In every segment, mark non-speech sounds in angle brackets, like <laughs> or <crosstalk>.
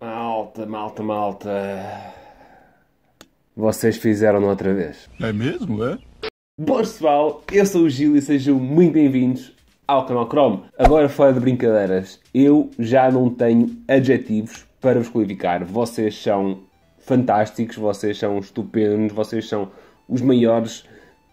Malta, malta, malta. Vocês fizeram-no outra vez. É mesmo, é? Bom pessoal, eu sou o Gil e sejam muito bem-vindos ao canal Chrome. Agora fora de brincadeiras, eu já não tenho adjetivos para vos qualificar. Vocês são fantásticos, vocês são estupendos, vocês são os maiores,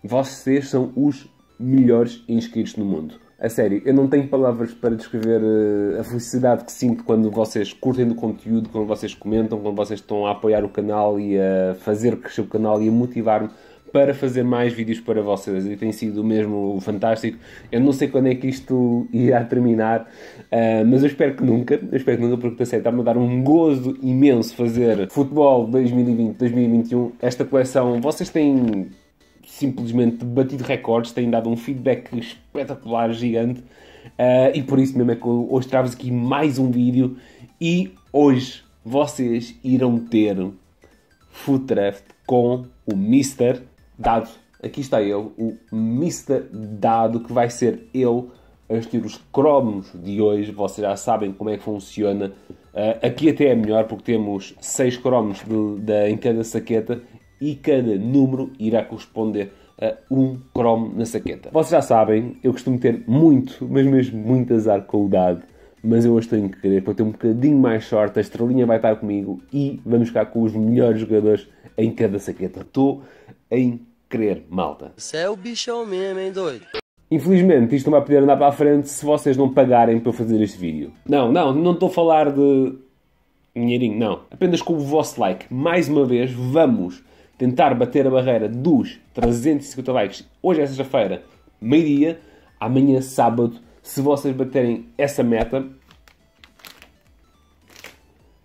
vocês são os melhores inscritos no mundo. A sério, eu não tenho palavras para descrever eh, a felicidade que sinto quando vocês curtem do conteúdo, quando vocês comentam, quando vocês estão a apoiar o canal e a fazer crescer o canal e a motivar-me para fazer mais vídeos para vocês e tem sido mesmo fantástico. Eu não sei quando é que isto irá terminar, eh, mas eu espero que nunca, eu espero que nunca, porque está a me dar um gozo imenso fazer futebol 2020-2021. Esta coleção, vocês têm simplesmente batido recordes, têm dado um feedback espetacular, gigante. Uh, e por isso mesmo é que hoje trago-vos aqui mais um vídeo. E hoje vocês irão ter Futraft com o Mr. Dado. Aqui está ele, o Mr. Dado, que vai ser ele a vestir os cromos de hoje. Vocês já sabem como é que funciona. Uh, aqui até é melhor porque temos 6 cromos de, de, em cada saqueta e cada número irá corresponder a um cromo na saqueta. Vocês já sabem, eu costumo ter muito, mas mesmo muito azar com o dado, mas eu hoje tenho que querer para ter um bocadinho mais sorte, a estrelinha vai estar comigo e vamos ficar com os melhores jogadores em cada saqueta. Estou em querer, malta. Isso é o bichão mesmo, hein, doido? Infelizmente, isto não vai poder andar para a frente se vocês não pagarem para eu fazer este vídeo. Não, não, não estou a falar de dinheirinho, não. Apenas com o vosso like. Mais uma vez, vamos tentar bater a barreira dos 350 likes hoje é sexta-feira, meio-dia, amanhã sábado, se vocês baterem essa meta,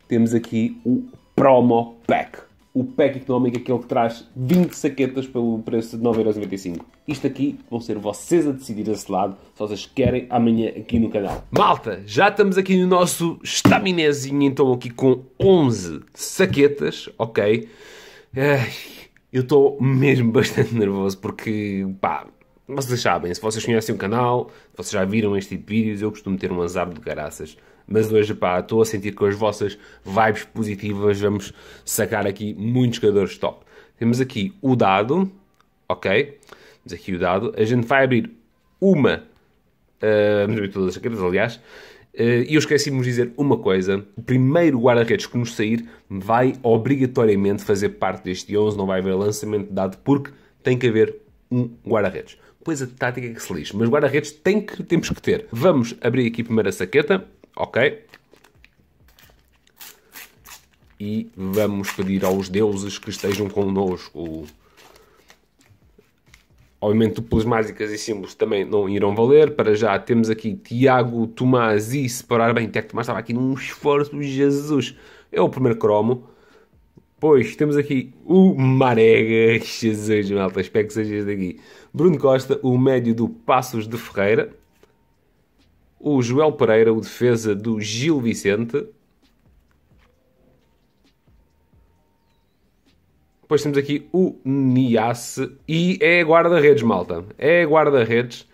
temos aqui o Promo Pack. O pack económico, aquele que traz 20 saquetas pelo preço de 9,95€. Isto aqui vão ser vocês a decidir esse lado, se vocês querem, amanhã aqui no canal. Malta, já estamos aqui no nosso estaminezinho, então aqui com 11 saquetas, ok? eu estou mesmo bastante <laughs> nervoso porque, pá, vocês sabem, se vocês conhecem o canal, se vocês já viram este tipo de vídeos, eu costumo ter um azar de caraças. Mas hoje, pá, estou a sentir que com as vossas vibes positivas vamos sacar aqui muitos jogadores top. Temos aqui o dado, ok? Temos aqui o dado. A gente vai abrir uma, uh, vamos abrir todas as cartas, aliás, eh, e eu esqueci-me de dizer uma coisa: o primeiro guarda-redes que nos sair vai obrigatoriamente fazer parte deste 11, não vai haver lançamento de dado, porque tem que haver um guarda-redes. Coisa a tática é que se lixe, mas guarda-redes tem que, temos que ter. Vamos abrir aqui primeiro a saqueta, ok? E vamos pedir aos deuses que estejam connosco. Obviamente, duplas mágicas e símbolos também não irão valer. Para já temos aqui Tiago, Tomás e separar bem. Tiago Tomás estava aqui num esforço, Jesus. É o primeiro cromo. Pois, temos aqui o Marega, <laughs> Jesus, malta, espero que seja este daqui. Bruno Costa, o médio do Passos de Ferreira. O Joel Pereira, o defesa do Gil Vicente. Depois temos aqui o Niasse e é guarda-redes, malta. É guarda-redes.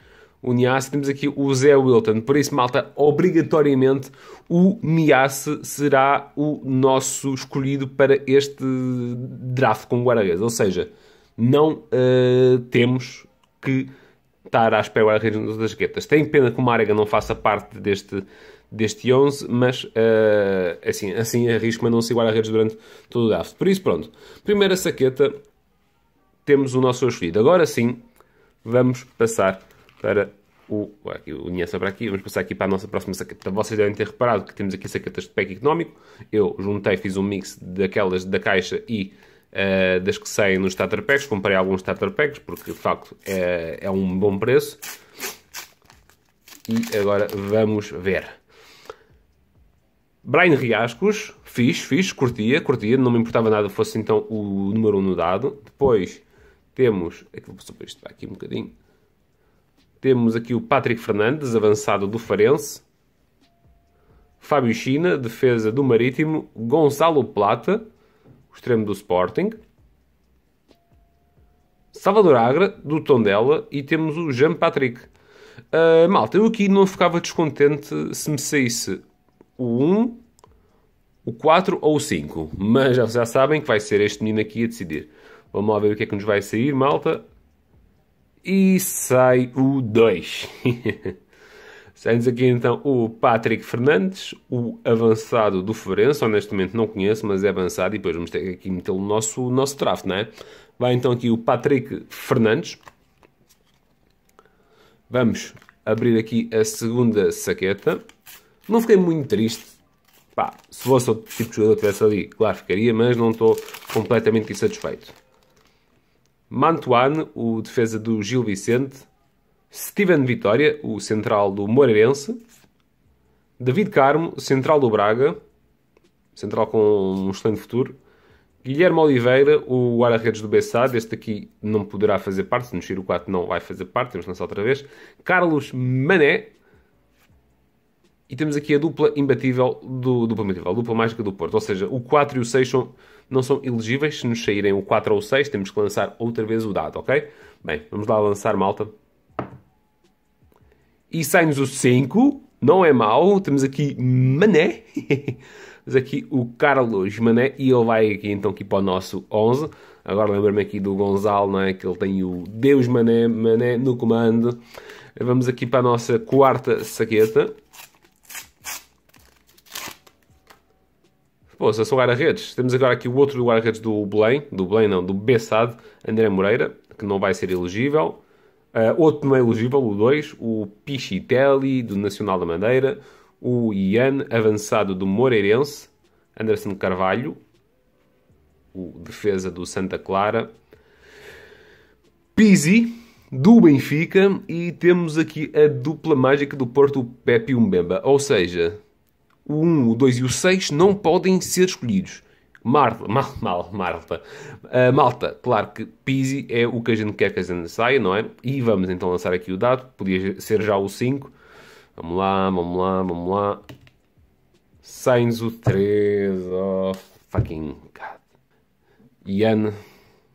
O Niasse, temos aqui o Zé Wilton. Por isso, malta, obrigatoriamente o Niasse será o nosso escolhido para este draft com guarda-redes. Ou seja, não uh, temos que estar à espera o Aaron das guetas. Tem pena que o Marega não faça parte deste, deste 11, mas uh, assim, assim arrisco-me a não ser guarda-redes durante todo o draft. Por isso, pronto. Primeira saqueta, temos o nosso escolhido. Agora sim, vamos passar para o... Aqui, o Inês para aqui, vamos passar aqui para a nossa próxima saqueta. Vocês devem ter reparado que temos aqui saquetas de pack económico. Eu juntei, fiz um mix daquelas da caixa e uh, eh, das que saem nos starter packs. Comprei alguns starter packs porque de facto é, é um bom preço. E agora vamos ver. Brian Riascos, fiz, fiz, curtia, curtia, não me importava nada fosse então o número 1 um no dado. Depois temos, isto aqui um bocadinho. Temos aqui o Patrick Fernandes, avançado do Farense. Fábio China, defesa do Marítimo. Gonçalo Plata, o extremo do Sporting. Salvador Agra, do Tondela, e temos o Jean Patrick. Uh, malta, eu aqui não ficava descontente se me saísse o 1, o 4 ou o 5. Mas já, já sabem que vai ser este menino aqui a decidir. Vamos lá ver o que é que nos vai sair, malta. E sai o 2. <laughs> Temos aqui então o Patrick Fernandes, o avançado do Forense, honestamente não conheço, mas é avançado e depois vamos ter aqui metê o nosso, nosso draft, não é? Vai então aqui o Patrick Fernandes. Vamos abrir aqui a segunda saqueta. Não fiquei muito triste. Pá, se fosse outro tipo de jogador que estivesse ali, claro ficaria, mas não estou completamente insatisfeito. Mantuan, o defesa do Gil Vicente, Steven Vitória, o central do Moreirense. David Carmo, central do Braga, central com um excelente futuro. Guilherme Oliveira, o guarda-redes do Bessá. este aqui não poderá fazer parte, se nos o 4 não vai fazer parte, temos que lançar outra vez. Carlos Mané. E temos aqui a dupla imbatível do dupla imbatível, dupla mágica do Porto. Ou seja, o 4 e o 6 são, não são elegíveis. Se nos saírem o 4 ou o 6, temos que lançar outra vez o dado, ok? Bem, vamos lá lançar malta. E sai-nos o 5. Não é mau. Temos aqui Mané. <laughs> Temos aqui o Carlos Mané. E ele vai aqui então aqui para o nosso 11. Agora lembro-me aqui do Gonzalo, não é? Que ele tem o Deus Mané, Mané no comando. Vamos aqui para a nossa quarta saqueta. Poxa, são guarda-redes. Temos agora aqui o outro guarda-redes do Belém, do Belém não, do Bessade, André Moreira, que não vai ser elegível. Uh, outro não é elegível, o 2, o Pichitelli, do Nacional da Madeira, o Ian, avançado do Moreirense, Anderson Carvalho, o defesa do Santa Clara, Pizzi, do Benfica, e temos aqui a dupla mágica do Porto, o Pepe e o Mbemba. Ou seja, o 1, um, o 2 e o 6 não podem ser escolhidos. Marta, mal, mal, Marta. Uh, ah, malta, claro que Pizzi é o que a gente quer que a gente saia, não é? E vamos então lançar aqui o dado, podia ser já o 5. Vamos lá, vamos lá, vamos lá. Sainz o 3, oh fucking god. Ian,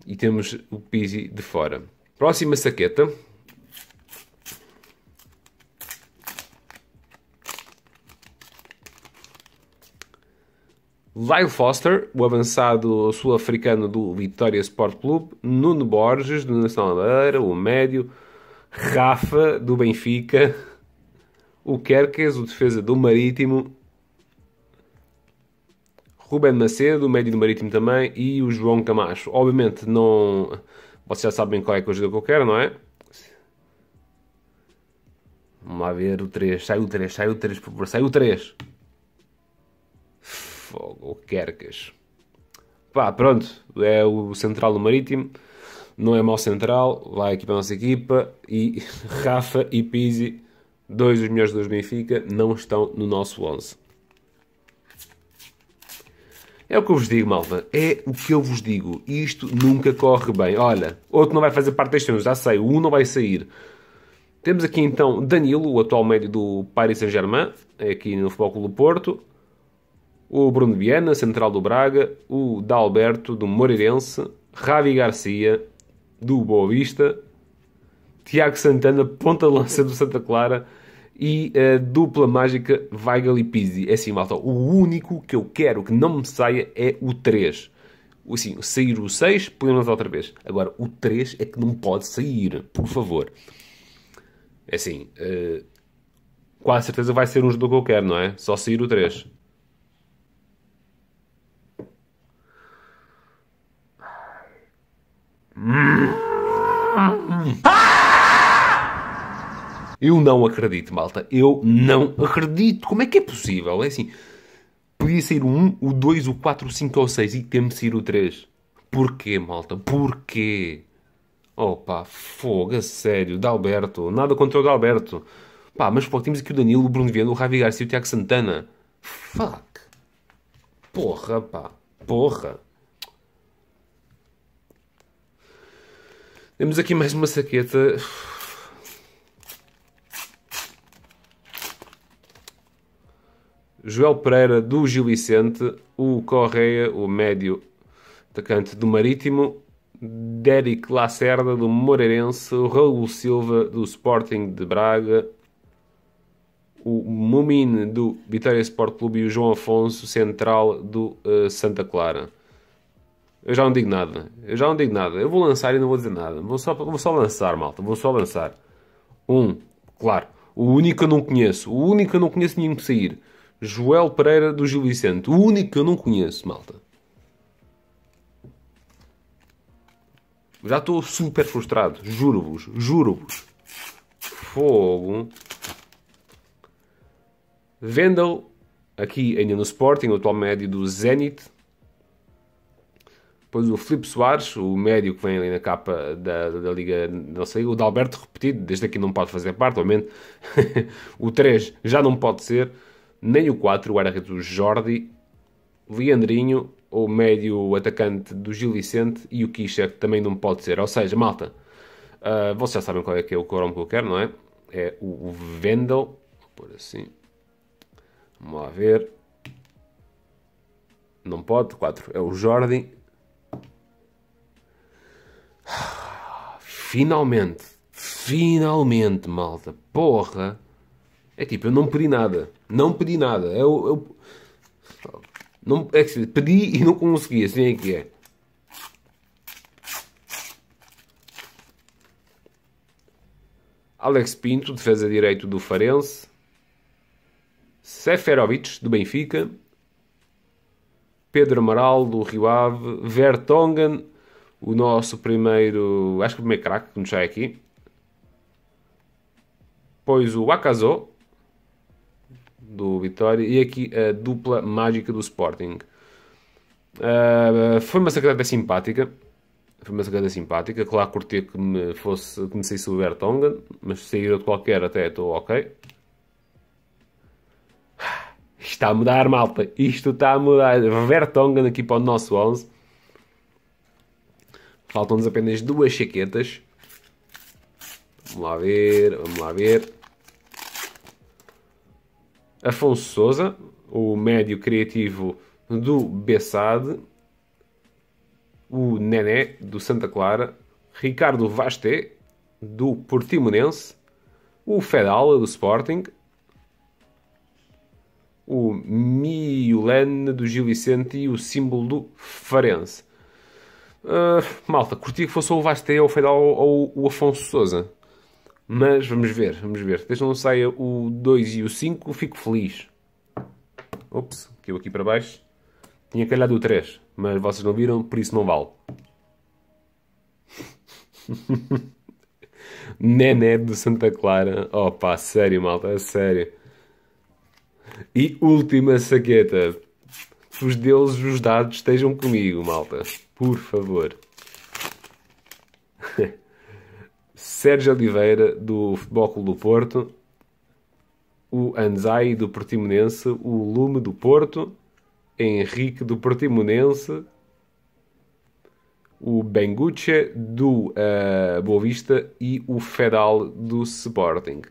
e temos o Pizzi de fora. Próxima saqueta, Lyle Foster, o avançado sul-africano do Vitória Sport Clube, Nuno Borges, do Nacional Madeira, o médio, Rafa, do Benfica, o Kerkes, o defesa do Marítimo, Ruben Macedo, médio do Marítimo também, e o João Camacho. Obviamente não... Vocês já sabem qual é, é a ajuda que eu quero, não é? Vamos lá ver o 3. Saiu o 3, saiu o 3, por favor. Saiu o 3. Fogo, ou Quercas. Pá, pronto, é o central do Marítimo, não é mau central, vai aqui para a nossa equipa, e <laughs> Rafa e Pizzi, dois dos melhores dois do Benfica, não estão no nosso 11. É o que eu vos digo, malta. É o que eu vos digo. Isto nunca corre bem. Olha, outro não vai fazer parte deste ano, já sei. O um não vai sair. Temos aqui então Danilo, o atual médio do Paris Saint-Germain, é aqui no Futebol Clube do Porto o Bruno Viana, central do Braga, o Dalberto, do Moreirense, Ravi Garcia, do Boa Vista, Tiago Santana, ponta-lança do Santa Clara e a dupla mágica Weigel e Pizzi. É assim, malta, o único que eu quero que não me saia é o 3. Assim, sair o 6, podemos outra vez. Agora, o 3 é que não pode sair, por favor. É assim, uh, com a certeza vai ser um jogo que eu quero, não é? Só sair o 3. Eu não acredito, malta. Eu não acredito. Como é que é possível? É assim. Podia sair o 1, o 2, o 4, o 5 ou o 6 e temos de sair o 3. Porquê, malta? Porquê? Opa, fogo, a sério. Dalberto. Nada contra o Dalberto. Pá, mas pô, temos aqui o Danilo, o Bruno Viana, o Ravi Garcia e o Tiago Santana. Fuck. Porra, pá. Porra. Temos aqui mais uma saqueta. Joel Pereira do Gil Vicente, o Correia, o médio atacante do Marítimo, Derek Lacerda do Moreirense, o Raul Silva do Sporting de Braga, o Mumine do Vitória Sport Clube e o João Afonso Central do uh, Santa Clara. Eu já não digo nada. Eu já não digo nada. Eu vou lançar e não vou dizer nada. Vou só, vou só lançar, malta. Vou só lançar. Um, claro. O único que eu não conheço. O único que eu não conheço nenhum que sair. Joel Pereira do Gil Vicente. O único que eu não conheço, malta. Já estou super frustrado. Juro-vos. Juro-vos. Fogo. Vendam aqui ainda no Sporting, o atual médio do Zenit depois o Filipe Soares, o médio que vem ali na capa da, da, Liga, não sei, o Dalberto repetido, desde aqui não pode fazer parte, obviamente. <laughs> o 3 já não pode ser, nem o 4, o guarda-redes do Jordi, Leandrinho, o médio atacante do Gil Vicente e o Kisha, que também não pode ser. Ou seja, malta, uh, vocês já sabem qual é que é o corombo que eu quero, não é? É o, o vou por assim. Vamos lá ver. Não pode, 4 é o Jordi, Finalmente, finalmente, malta, porra. É tipo, eu não pedi nada, não pedi nada. Eu, eu não, é que pedi e não consegui, assim é que é. Alex Pinto, defesa direito do Farense. Seferovic, do Benfica. Pedro Amaral, do Rio Ave. Vertonghen, o nosso primeiro, acho que o primeiro craque que nos sai aqui. Pois o Akazo, do Vitória, e aqui a dupla mágica do Sporting. Uh, foi uma sacada simpática. Foi uma sacada simpática. Claro, curti que me fosse, que me saísse o Bertongan, mas se sair outro qualquer até estou ok. Ah, isto está a mudar, malta. Isto está a mudar. Vertonghen aqui para o nosso 11. Faltam-nos apenas duas chaquetas. Vamos lá ver, vamos lá ver. Afonso Souza, o médio criativo do Bessade. O Nené, do Santa Clara. Ricardo Vasté, do Portimonense. O Fedala, do Sporting. O Miulane, do Gil Vicente. E o símbolo do Farense. Ah, malta, curtia que fosse ou o Vasté ou o ou, o Afonso Souza. Mas vamos ver, vamos ver. Desde não saia o 2 e o 5, fico feliz. Ops, eu aqui para baixo. Tinha calhado o 3, mas vocês não viram, por isso não vale. <laughs> Nené do Santa Clara. Opa, sério, malta, a sério. E última saqueta. Os deuses, os dados estejam comigo, malta. Por favor. Sérgio Oliveira, do Futebol Clube do Porto. O Anzai, do Portimonense. O Lume, do Porto. Henrique, do Portimonense. O Benguche, do uh, Boa Vista. E o Fedal, do Sporting.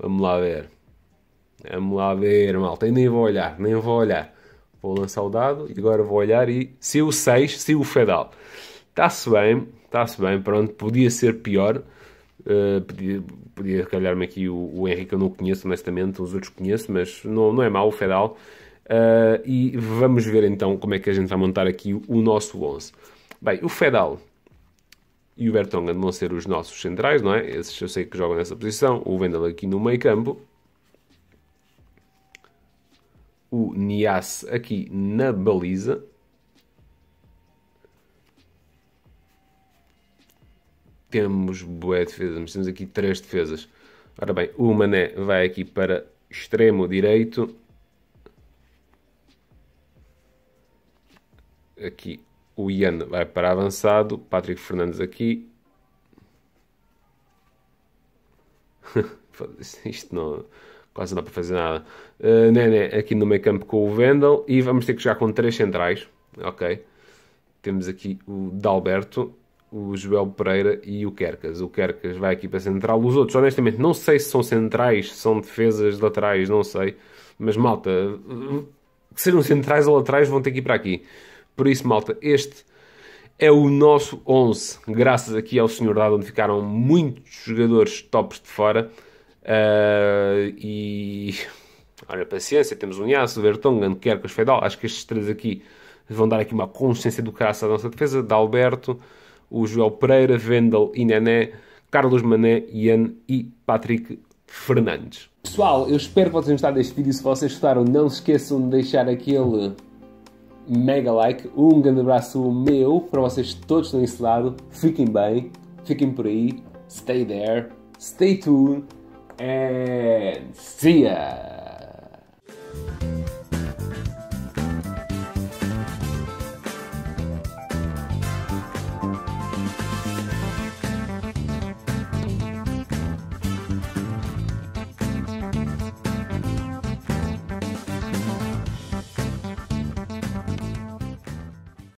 Vamos lá ver. Vamos lá ver, malta. Eu nem vou olhar, nem vou olhar. Vou lançar o dado e agora vou olhar e se o 6, se o Fedal. Está-se bem, está-se bem, pronto, podia ser pior. Uh, podia, podia calhar-me aqui o, o Henrique, eu não o conheço honestamente, os outros conheço, mas não, não é mau o Fedal. Uh, e vamos ver então como é que a gente vai montar aqui o, o nosso 11. Bem, o Fedal e o Bertonga vão ser os nossos centrais, não é? Esses eu sei que jogam nessa posição, o Vendel aqui no meio campo o Nias aqui na baliza. Temos boa defesas, mas temos aqui três defesas. Ora bem, o Mané vai aqui para extremo direito. Aqui o Ian vai para avançado. Patrick Fernandes aqui. <laughs> Isto não, quase não dá para fazer nada. Uh, Nené aqui no meio campo com o Vendel e vamos ter que jogar com três centrais, ok? Temos aqui o Dalberto, o Joel Pereira e o Kerkas. O Kerkas vai aqui para central. Os outros, honestamente, não sei se são centrais, se são defesas laterais, não sei. Mas, malta, que sejam centrais ou laterais vão ter que ir para aqui. Por isso, malta, este é o nosso 11. Graças aqui ao senhor dado, onde ficaram muitos jogadores tops de fora. Uh, e. <laughs> Olha, paciência, temos o Nias, o Vertonghen, Kerkos, Fedal. Acho que estes três aqui vão dar aqui uma consciência do caraço à nossa defesa. Dalberto, o Joel Pereira, Wendel e Nené, Carlos Mané, Ian e Patrick Fernandes. Pessoal, eu espero que vocês tenham gostado deste vídeo. Se vocês gostaram, não se esqueçam de deixar aquele mega like. Um grande abraço meu para vocês todos que estão desse lado. Fiquem bem, fiquem por aí. Stay there, stay tuned. and see ya.